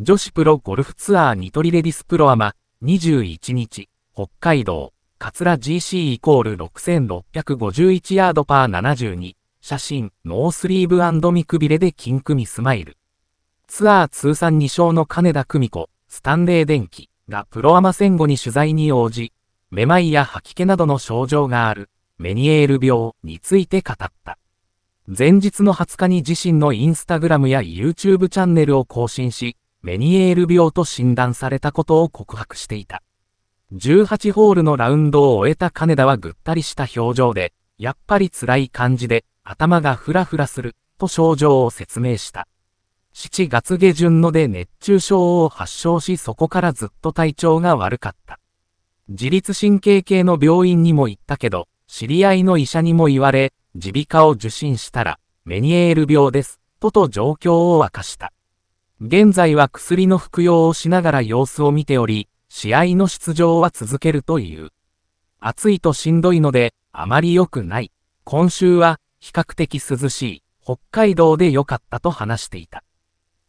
女子プロゴルフツアーニトリレディスプロアマ、21日、北海道、桂 GC イコール6651ヤードパー72、写真、ノースリーブミくびれで金組スマイル。ツアー通算2勝の金田久美子、スタンレー電機がプロアマ戦後に取材に応じ、めまいや吐き気などの症状がある、メニエール病について語った。前日の20日に自身のインスタグラムや YouTube チャンネルを更新し、メニエール病と診断されたことを告白していた。18ホールのラウンドを終えた金田はぐったりした表情で、やっぱり辛い感じで、頭がふらふらする、と症状を説明した。7月下旬ので熱中症を発症しそこからずっと体調が悪かった。自律神経系の病院にも行ったけど、知り合いの医者にも言われ、耳鼻科を受診したら、メニエール病です、とと状況を明かした。現在は薬の服用をしながら様子を見ており、試合の出場は続けるという。暑いとしんどいので、あまり良くない。今週は、比較的涼しい、北海道で良かったと話していた。